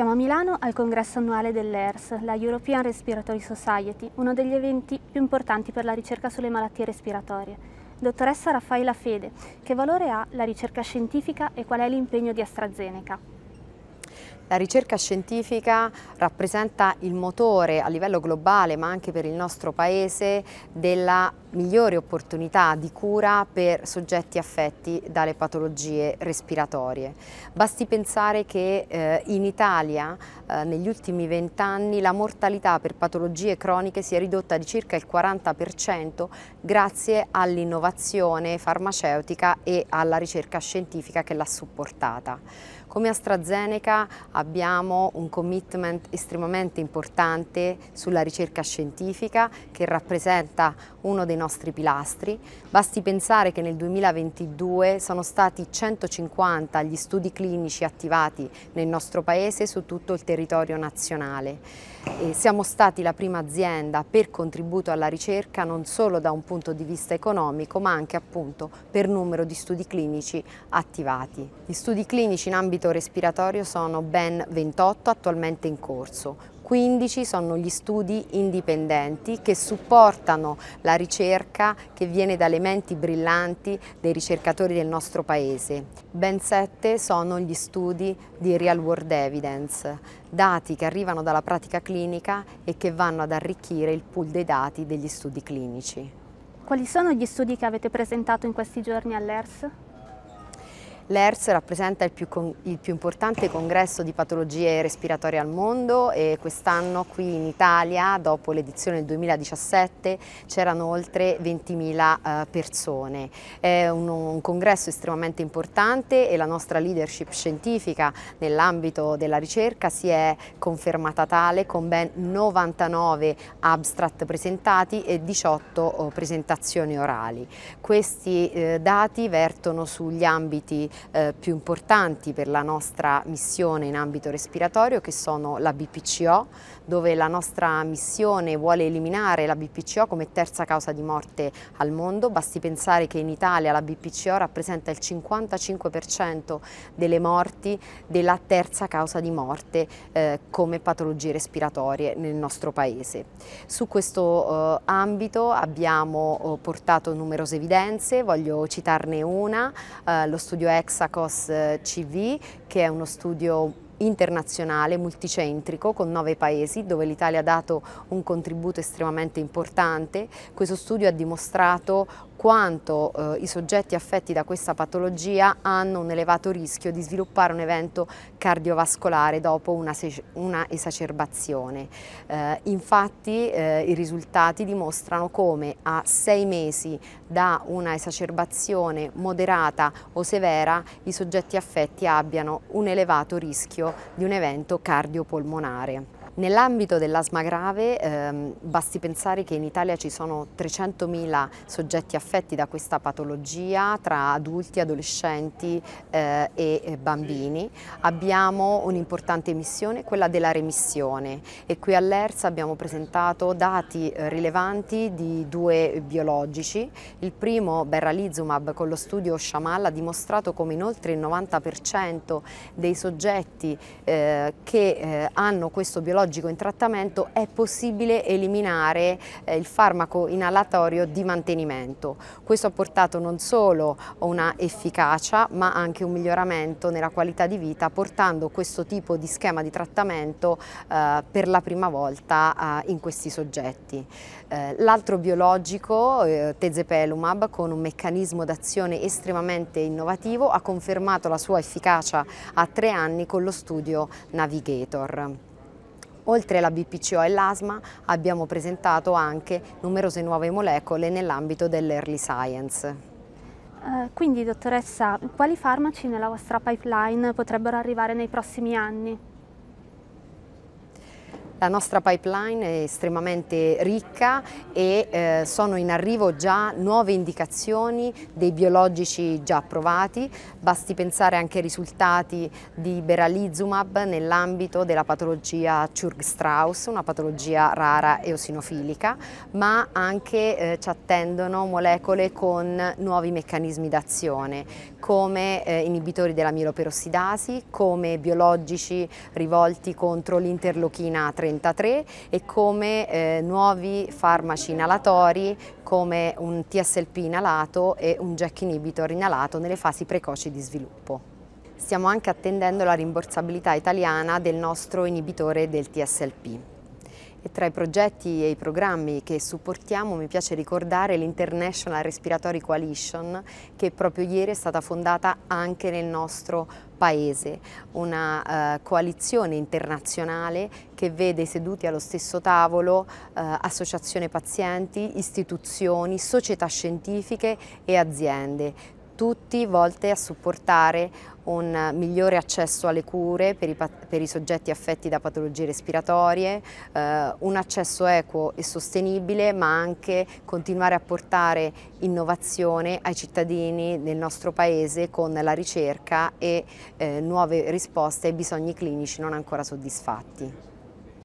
Siamo a Milano al congresso annuale dell'ERS, la European Respiratory Society, uno degli eventi più importanti per la ricerca sulle malattie respiratorie. Dottoressa Raffaella Fede, che valore ha la ricerca scientifica e qual è l'impegno di AstraZeneca? La ricerca scientifica rappresenta il motore a livello globale ma anche per il nostro Paese della migliore opportunità di cura per soggetti affetti dalle patologie respiratorie. Basti pensare che eh, in Italia eh, negli ultimi vent'anni la mortalità per patologie croniche si è ridotta di circa il 40% grazie all'innovazione farmaceutica e alla ricerca scientifica che l'ha supportata. Come AstraZeneca abbiamo un commitment estremamente importante sulla ricerca scientifica che rappresenta uno dei nostri pilastri. Basti pensare che nel 2022 sono stati 150 gli studi clinici attivati nel nostro Paese su tutto il territorio nazionale. E siamo stati la prima azienda per contributo alla ricerca non solo da un punto di vista economico ma anche appunto per numero di studi clinici attivati. Gli studi clinici in ambito ambito respiratorio sono ben 28 attualmente in corso, 15 sono gli studi indipendenti che supportano la ricerca che viene dalle menti brillanti dei ricercatori del nostro paese. Ben 7 sono gli studi di real world evidence, dati che arrivano dalla pratica clinica e che vanno ad arricchire il pool dei dati degli studi clinici. Quali sono gli studi che avete presentato in questi giorni all'ERS? L'ERS rappresenta il più, con, il più, importante congresso di patologie respiratorie al mondo e quest'anno qui in Italia, dopo l'edizione del 2017, c'erano oltre 20.000 eh, persone. È un, un, congresso estremamente importante e la nostra leadership scientifica nell'ambito della ricerca si è confermata tale con ben 99 abstract presentati e 18 presentazioni orali. Questi eh, dati vertono sugli ambiti eh, più importanti per la nostra missione in ambito respiratorio che sono la BPCO, dove la nostra missione vuole eliminare la BPCO come terza causa di morte al mondo. Basti pensare che in Italia la BPCO rappresenta il 55% delle morti della terza causa di morte eh, come patologie respiratorie nel nostro paese. Su questo eh, ambito abbiamo eh, portato numerose evidenze, voglio citarne una, eh, lo studio ex Hexacos CV eh, che è uno studio internazionale multicentrico con nove paesi dove l'Italia ha dato un contributo estremamente importante. Questo studio ha dimostrato quanto eh, i soggetti affetti da questa patologia hanno un elevato rischio di sviluppare un evento cardiovascolare dopo una, una esacerbazione. Eh, infatti eh, i risultati dimostrano come a sei mesi da una esacerbazione moderata o severa i soggetti affetti abbiano un elevato rischio di un evento cardiopolmonare. Nell'ambito dell'asma grave ehm, basti pensare che in Italia ci sono 300.000 soggetti affetti da questa patologia tra adulti, adolescenti eh, e bambini. Abbiamo un'importante missione, quella della remissione e qui all'ERSA abbiamo presentato dati eh, rilevanti di due biologici. Il primo, Berralizumab, con lo studio Shamal ha dimostrato come inoltre il 90% dei soggetti eh, che eh, hanno questo biologico farmacologico in trattamento è possibile eliminare eh, il farmaco inalatorio di mantenimento. Questo ha portato non solo a una efficacia ma anche un miglioramento nella qualità di vita portando questo tipo di schema di trattamento eh, per la prima volta in questi soggetti. Eh, l'altro biologico, tezepelumab, con un meccanismo d'azione estremamente innovativo ha confermato la sua efficacia a tre anni con lo studio Navigator. Oltre alla BPCO e l'asma abbiamo presentato anche numerose nuove molecole nell'ambito dell'early science. Eh, quindi dottoressa, quali farmaci nella vostra pipeline potrebbero arrivare nei prossimi anni? La nostra pipeline è estremamente ricca e eh, sono in arrivo già nuove indicazioni dei biologici già approvati, basti pensare anche ai risultati di Beralizumab nell'ambito della patologia Churg-Strauss, una patologia rara e eosinofilica, ma anche eh, ci attendono molecole con nuovi meccanismi d'azione, come eh, inibitori della mieloperossidasi, come biologici rivolti contro l'interlochina 3 33 e come eh, nuovi farmaci inalatori come un TSLP inalato e un jack inhibitor inalato nelle fasi precoci di sviluppo. Stiamo anche attendendo la rimborsabilità italiana del nostro inibitore del TSLP. E tra i progetti e i programmi che supportiamo mi piace ricordare l'International Respiratory Coalition che proprio ieri è stata fondata anche nel nostro paese, una eh, coalizione internazionale che vede seduti allo stesso tavolo eh, associazione pazienti, istituzioni, società scientifiche e aziende tutti volte a supportare un migliore accesso alle cure per i, per i soggetti affetti da patologie respiratorie, eh, un accesso equo e sostenibile, ma anche continuare a portare innovazione ai cittadini del nostro Paese con la ricerca e eh, nuove risposte ai bisogni clinici non ancora soddisfatti.